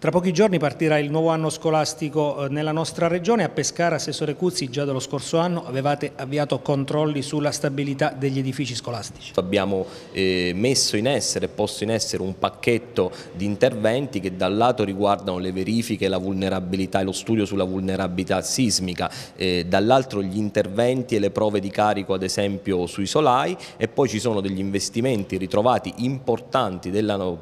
Tra pochi giorni partirà il nuovo anno scolastico eh, nella nostra regione. A Pescara, Assessore Cuzzi, già dello scorso anno avevate avviato controlli sulla stabilità degli edifici scolastici. Abbiamo eh, messo in essere, posto in essere un pacchetto di interventi che dal lato riguardano le verifiche, la vulnerabilità e lo studio sulla vulnerabilità sismica, eh, dall'altro gli interventi e le prove di carico ad esempio sui solai e poi ci sono degli investimenti ritrovati importanti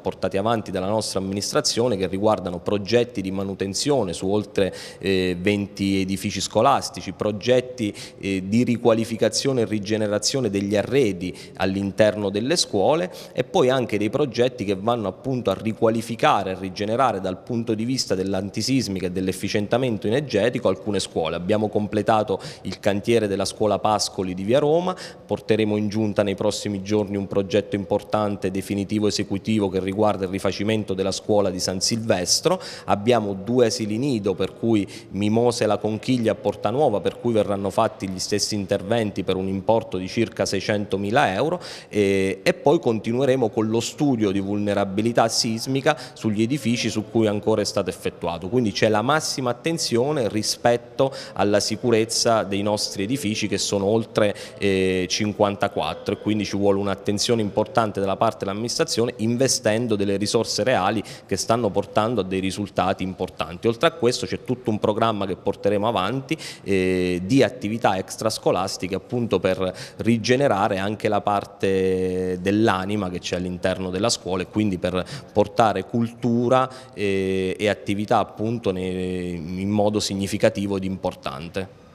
portati avanti dalla nostra amministrazione che riguardano riguardano progetti di manutenzione su oltre 20 eh, edifici scolastici, progetti eh, di riqualificazione e rigenerazione degli arredi all'interno delle scuole e poi anche dei progetti che vanno appunto a riqualificare e rigenerare dal punto di vista dell'antisismica e dell'efficientamento energetico alcune scuole. Abbiamo completato il cantiere della scuola Pascoli di Via Roma, porteremo in giunta nei prossimi giorni un progetto importante definitivo esecutivo che riguarda il rifacimento della scuola di San Silvestro destro, abbiamo due asili nido per cui Mimose la Conchiglia a Porta Nuova per cui verranno fatti gli stessi interventi per un importo di circa 600 mila euro e, e poi continueremo con lo studio di vulnerabilità sismica sugli edifici su cui ancora è stato effettuato, quindi c'è la massima attenzione rispetto alla sicurezza dei nostri edifici che sono oltre eh, 54 e quindi ci vuole un'attenzione importante da parte dell'amministrazione investendo delle risorse reali che stanno portando a dei risultati importanti. Oltre a questo c'è tutto un programma che porteremo avanti eh, di attività extrascolastiche appunto per rigenerare anche la parte dell'anima che c'è all'interno della scuola e quindi per portare cultura eh, e attività appunto nei, in modo significativo ed importante.